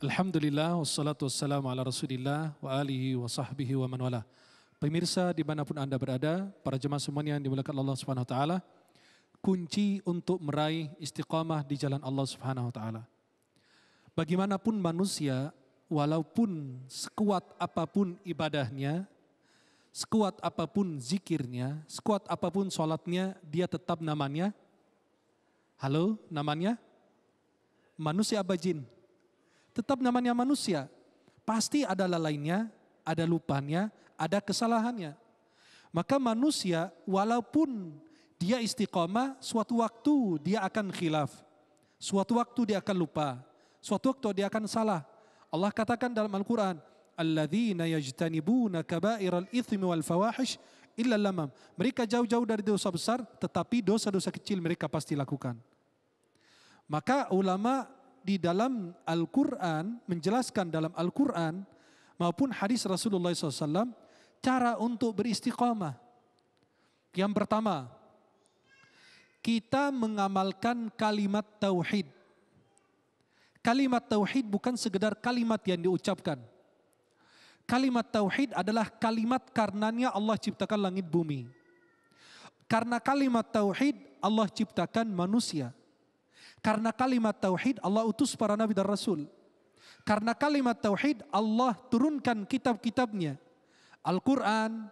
Alhamdulillah, wassalatu wassalamu ala rasulillah wa alihi wa sahbihi wa man wala. Pemirsa dimanapun Anda berada, para jemaah semuanya yang dimuliakan Allah subhanahu wa ta'ala, kunci untuk meraih istiqamah di jalan Allah subhanahu wa ta'ala. Bagaimanapun manusia, walaupun sekuat apapun ibadahnya, sekuat apapun zikirnya, sekuat apapun sholatnya, dia tetap namanya, halo namanya, manusia apa jin? Tetap namanya manusia. Pasti ada lalainya, ada lupanya, ada kesalahannya. Maka manusia walaupun dia istiqomah, suatu waktu dia akan khilaf. Suatu waktu dia akan lupa. Suatu waktu dia akan salah. Allah katakan dalam Al-Quran, Alladzina yajtanibuna kabairal ithmi wal fawahish illa lamam. Mereka jauh-jauh dari dosa besar, tetapi dosa-dosa kecil mereka pasti lakukan. Maka ulama di dalam Al-Quran, menjelaskan dalam Al-Quran maupun hadis Rasulullah SAW cara untuk beristiqamah. Yang pertama, kita mengamalkan kalimat tauhid. Kalimat tauhid bukan sekedar kalimat yang diucapkan. Kalimat tauhid adalah kalimat karenanya Allah ciptakan langit bumi. Karena kalimat tauhid Allah ciptakan manusia. Karena kalimat tauhid Allah utus para nabi dan rasul. Karena kalimat tauhid Allah turunkan kitab-kitabnya. Al-Quran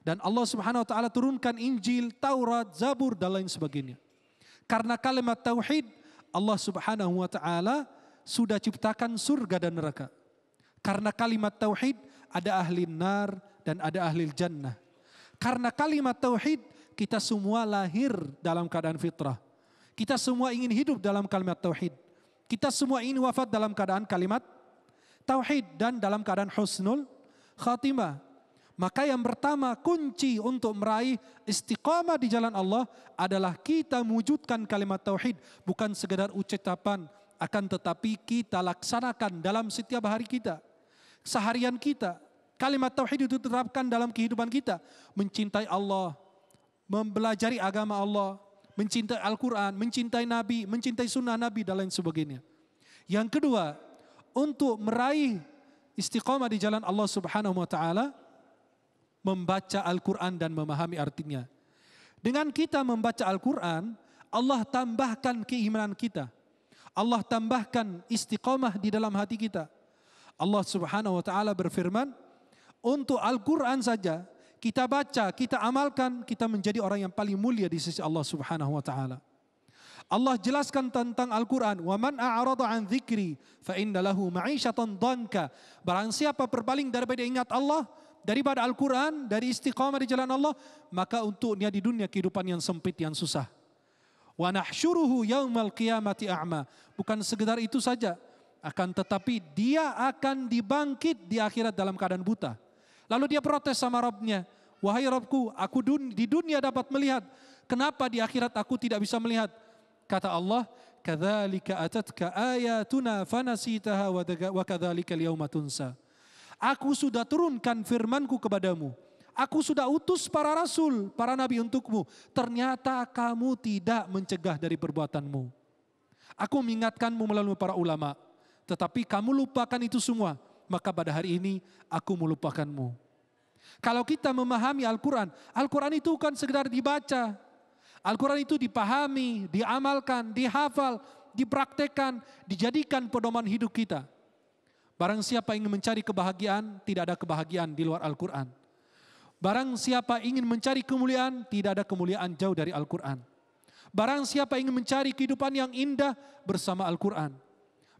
dan Allah subhanahu wa ta'ala turunkan Injil, Taurat, Zabur dan lain sebagainya. Karena kalimat tauhid Allah subhanahu wa ta'ala sudah ciptakan surga dan neraka. Karena kalimat tauhid ada ahli nar dan ada ahli jannah. Karena kalimat tauhid kita semua lahir dalam keadaan fitrah. Kita semua ingin hidup dalam kalimat tauhid. Kita semua ingin wafat dalam keadaan kalimat tauhid dan dalam keadaan husnul khatimah. Maka yang pertama kunci untuk meraih istiqamah di jalan Allah adalah kita wujudkan kalimat tauhid bukan sekedar ucapan akan tetapi kita laksanakan dalam setiap hari kita, seharian kita. Kalimat tauhid itu diterapkan dalam kehidupan kita, mencintai Allah, mempelajari agama Allah, mencintai Al-Quran, mencintai Nabi, mencintai sunnah Nabi dan lain sebagainya. Yang kedua, untuk meraih istiqomah di jalan Allah Subhanahu wa taala membaca Al-Qur'an dan memahami artinya. Dengan kita membaca Al-Qur'an, Allah tambahkan keimanan kita. Allah tambahkan istiqomah di dalam hati kita. Allah Subhanahu wa taala berfirman, untuk Al-Qur'an saja kita baca, kita amalkan, kita menjadi orang yang paling mulia di sisi Allah Subhanahu wa taala. Allah jelaskan tentang Al-Qur'an, "Wa man a'rada 'an dzikri fa inna lahu ma'isyatan dhanka." Barang siapa berpaling daripada ingat Allah, daripada Al-Qur'an, dari istiqamah di jalan Allah, maka untuknya di dunia kehidupan yang sempit yang susah. Wa nahsyuruhu yaumal qiyamati a'ma. Bukan sekedar itu saja, akan tetapi dia akan dibangkit di akhirat dalam keadaan buta. Lalu dia protes sama Robnya. Wahai Rabku, aku dun di dunia dapat melihat. Kenapa di akhirat aku tidak bisa melihat? Kata Allah, kadzalika atatka ayatuna fanasitaha wa kadzalika al-yauma Aku sudah turunkan firmanku kepadamu. Aku sudah utus para rasul, para nabi untukmu. Ternyata kamu tidak mencegah dari perbuatanmu. Aku mengingatkanmu melalui para ulama. Tetapi kamu lupakan itu semua. Maka pada hari ini aku melupakanmu. Kalau kita memahami Al-Quran, Al-Quran itu bukan sekedar dibaca. Al-Quran itu dipahami, diamalkan, dihafal, dipraktekkan, dijadikan pedoman hidup kita. Barang siapa ingin mencari kebahagiaan, tidak ada kebahagiaan di luar Al-Quran. Barang siapa ingin mencari kemuliaan, tidak ada kemuliaan jauh dari Al-Quran. Barang siapa ingin mencari kehidupan yang indah bersama Al-Quran.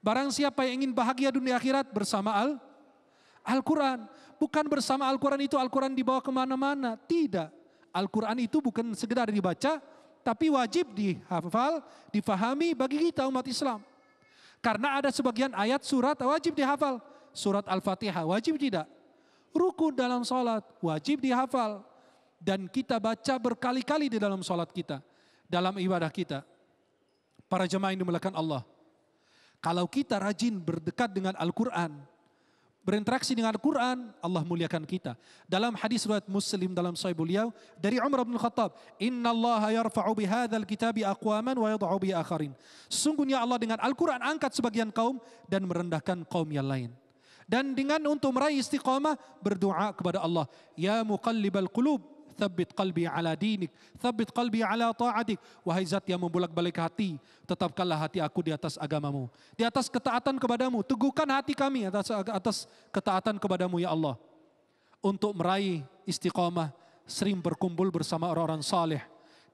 Barang siapa yang ingin bahagia dunia akhirat bersama Al-Quran. Al-Quran. Bukan bersama Al-Quran itu Al-Quran dibawa kemana-mana. Tidak. Al-Quran itu bukan sekedar dibaca, tapi wajib dihafal, difahami bagi kita umat Islam. Karena ada sebagian ayat surat wajib dihafal. Surat Al-Fatihah wajib tidak. Rukun dalam sholat wajib dihafal. Dan kita baca berkali-kali di dalam sholat kita. Dalam ibadah kita. Para jemaah yang dimulakan Allah. Kalau kita rajin berdekat dengan Al-Quran berinteraksi dengan Al-Quran, Allah muliakan kita. Dalam hadis riwayat Muslim dalam Sahih beliau dari Umar bin Khattab, Inna Allah yarfa'u bihadzal kitabi aqwaman wa yad'u bi akharin. Sungguhnya Allah dengan Al-Quran angkat sebagian kaum dan merendahkan kaum yang lain. Dan dengan untuk meraih istiqamah berdoa kepada Allah, Ya muqallibal qulub, Thabit qalbi ala dinik. Thabit qalbi ala ta'adik. Wahai zat yang membolak-balik hati. Tetapkanlah hati aku di atas agamamu. Di atas ketaatan kepadamu. Teguhkan hati kami atas, atas ketaatan kepadamu ya Allah. Untuk meraih istiqamah. Sering berkumpul bersama orang-orang saleh.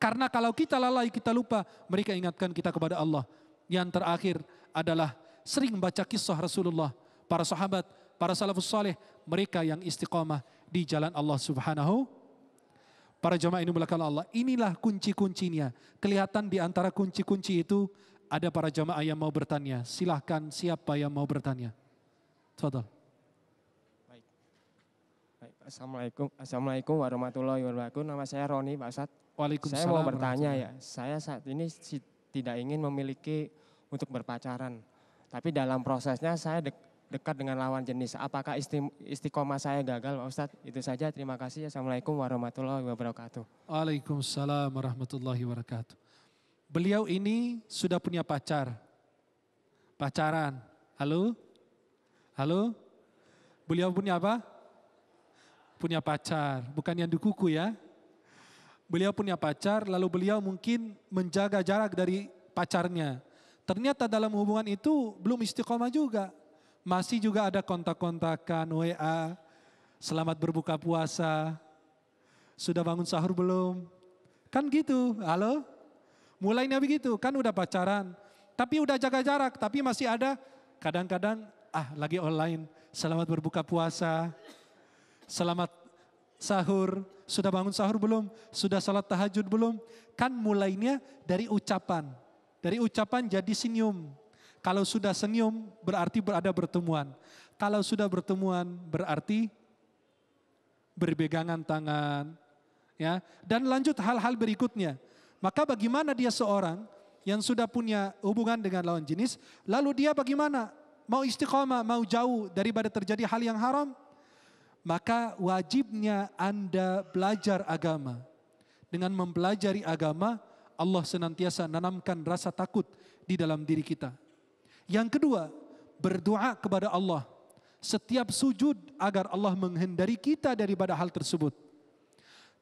Karena kalau kita lalai, kita lupa. Mereka ingatkan kita kepada Allah. Yang terakhir adalah sering baca kisah Rasulullah. Para sahabat, para salafus saleh. Mereka yang istiqamah di jalan Allah subhanahu Para jemaah ini belakang Allah, inilah kunci-kuncinya. Kelihatan di antara kunci-kunci itu ada para jemaah yang mau bertanya. Silahkan siapa yang mau bertanya. Tafadhol. Baik. Assalamualaikum. Assalamualaikum warahmatullahi wabarakatuh. Nama saya Roni Pak Sat. Waalaikumsalam. Saya mau bertanya ya. Saya saat ini tidak ingin memiliki untuk berpacaran. Tapi dalam prosesnya saya dekat dengan lawan jenis. Apakah istiqomah saya gagal Pak Ustadz? Itu saja. Terima kasih. Assalamualaikum warahmatullahi wabarakatuh. Waalaikumsalam warahmatullahi wabarakatuh. Beliau ini sudah punya pacar. Pacaran. Halo? Halo? Beliau punya apa? Punya pacar. Bukan yang kuku ya. Beliau punya pacar lalu beliau mungkin menjaga jarak dari pacarnya. Ternyata dalam hubungan itu belum istiqomah juga masih juga ada kontak-kontakan WA. Selamat berbuka puasa. Sudah bangun sahur belum? Kan gitu. Halo? Mulainya begitu, kan udah pacaran. Tapi udah jaga jarak, tapi masih ada kadang-kadang ah lagi online. Selamat berbuka puasa. Selamat sahur. Sudah bangun sahur belum? Sudah salat tahajud belum? Kan mulainya dari ucapan. Dari ucapan jadi senyum. Kalau sudah senyum berarti berada bertemuan. Kalau sudah bertemuan berarti berpegangan tangan. Ya, dan lanjut hal-hal berikutnya. Maka bagaimana dia seorang yang sudah punya hubungan dengan lawan jenis, lalu dia bagaimana? Mau istiqomah, mau jauh daripada terjadi hal yang haram? Maka wajibnya Anda belajar agama. Dengan mempelajari agama, Allah senantiasa nanamkan rasa takut di dalam diri kita. Yang kedua, berdoa kepada Allah. Setiap sujud agar Allah menghindari kita daripada hal tersebut.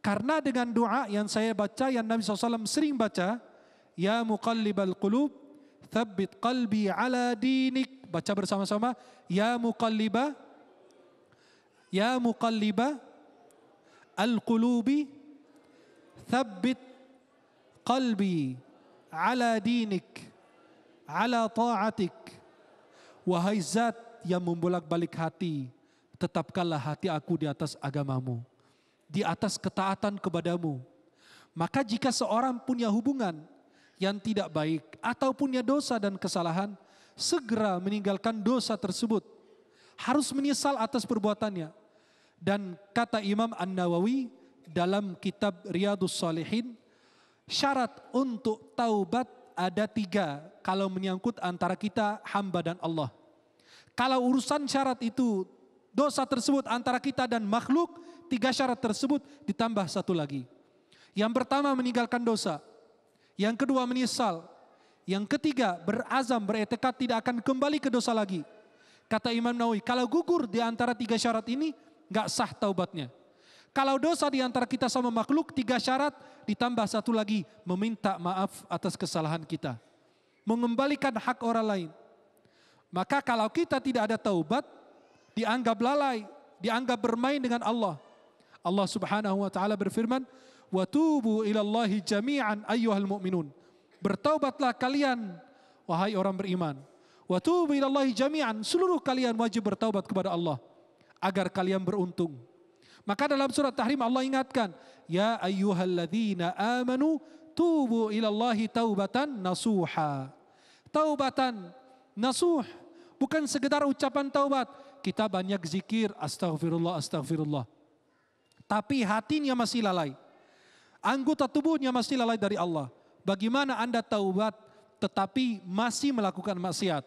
Karena dengan doa yang saya baca, yang Nabi SAW sering baca, Ya muqallibal qulub, thabbit qalbi ala dinik. Baca bersama-sama. Ya muqalliba, Ya muqalliba, al-qulubi, thabbit qalbi ala dinik ala ta'atik. Wahai zat yang membolak-balik hati, tetapkanlah hati aku di atas agamamu, di atas ketaatan kepadamu. Maka jika seorang punya hubungan yang tidak baik atau punya dosa dan kesalahan, segera meninggalkan dosa tersebut. Harus menyesal atas perbuatannya. Dan kata Imam An-Nawawi dalam kitab Riyadus Salihin, syarat untuk taubat ada tiga kalau menyangkut antara kita hamba dan Allah. Kalau urusan syarat itu dosa tersebut antara kita dan makhluk, tiga syarat tersebut ditambah satu lagi. Yang pertama meninggalkan dosa. Yang kedua menyesal. Yang ketiga berazam beretekat tidak akan kembali ke dosa lagi. Kata Imam Nawawi, kalau gugur di antara tiga syarat ini, nggak sah taubatnya. Kalau dosa di antara kita sama makhluk, tiga syarat, ditambah satu lagi, meminta maaf atas kesalahan kita. Mengembalikan hak orang lain. Maka kalau kita tidak ada taubat, dianggap lalai, dianggap bermain dengan Allah. Allah Subhanahu wa taala berfirman, "Wa tubu ilallahi jami'an ayyuhal mu'minun." Bertaubatlah kalian wahai orang beriman. Wa tubu ilallahi jami'an, seluruh kalian wajib bertaubat kepada Allah agar kalian beruntung. Maka dalam surat Tahrim Allah ingatkan, Ya ayyuhalladzina amanu tubu ilallahi taubatan nasuha. Taubatan nasuh. Bukan sekedar ucapan taubat. Kita banyak zikir, astagfirullah, astagfirullah. Tapi hatinya masih lalai. Anggota tubuhnya masih lalai dari Allah. Bagaimana Anda taubat tetapi masih melakukan maksiat?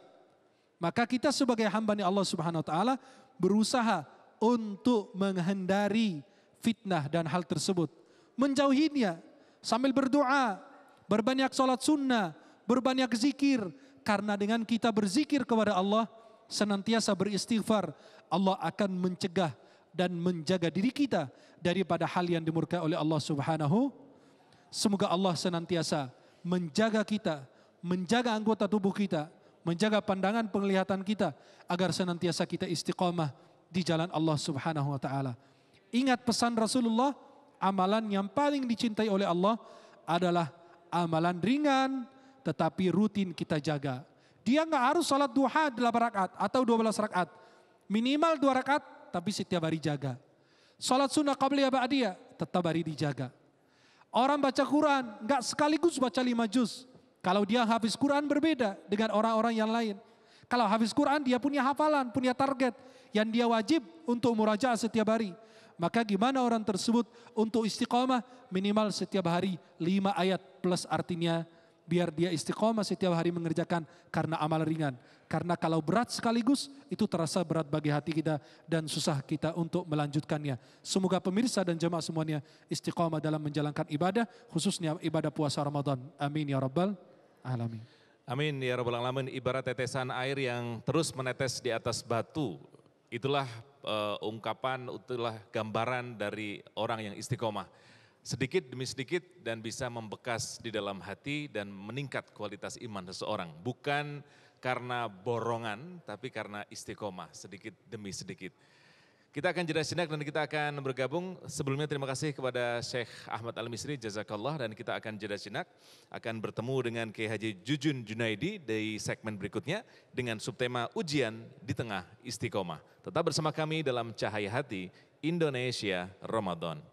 Maka kita sebagai hamba Allah Subhanahu wa taala berusaha untuk menghindari fitnah dan hal tersebut. Menjauhinya sambil berdoa, berbanyak sholat sunnah, berbanyak zikir. Karena dengan kita berzikir kepada Allah, senantiasa beristighfar, Allah akan mencegah dan menjaga diri kita daripada hal yang dimurkai oleh Allah Subhanahu. Semoga Allah senantiasa menjaga kita, menjaga anggota tubuh kita, menjaga pandangan penglihatan kita agar senantiasa kita istiqomah di jalan Allah Subhanahu wa taala. Ingat pesan Rasulullah, amalan yang paling dicintai oleh Allah adalah amalan ringan tetapi rutin kita jaga. Dia nggak harus sholat duha 8 rakaat atau 12 rakaat. Minimal 2 rakaat tapi setiap hari jaga. Sholat sunnah qabliyah ba'diyah tetap hari dijaga. Orang baca Quran nggak sekaligus baca 5 juz. Kalau dia habis Quran berbeda dengan orang-orang yang lain. Kalau habis Quran dia punya hafalan, punya target yang dia wajib untuk murajaah setiap hari. Maka gimana orang tersebut untuk istiqomah minimal setiap hari lima ayat plus artinya biar dia istiqomah setiap hari mengerjakan karena amal ringan. Karena kalau berat sekaligus itu terasa berat bagi hati kita dan susah kita untuk melanjutkannya. Semoga pemirsa dan jemaah semuanya istiqomah dalam menjalankan ibadah khususnya ibadah puasa Ramadan. Amin ya rabbal alamin. Amin ya rabbal alamin ibarat tetesan air yang terus menetes di atas batu Itulah uh, ungkapan, itulah gambaran dari orang yang istiqomah. Sedikit demi sedikit dan bisa membekas di dalam hati dan meningkat kualitas iman seseorang. Bukan karena borongan, tapi karena istiqomah, sedikit demi sedikit. Kita akan jeda sejenak dan kita akan bergabung. Sebelumnya terima kasih kepada Syekh Ahmad Al-Misri, Jazakallah. Dan kita akan jeda sejenak, akan bertemu dengan Kiai Haji Jujun Junaidi di segmen berikutnya dengan subtema ujian di tengah istiqomah. Tetap bersama kami dalam Cahaya Hati Indonesia Ramadan.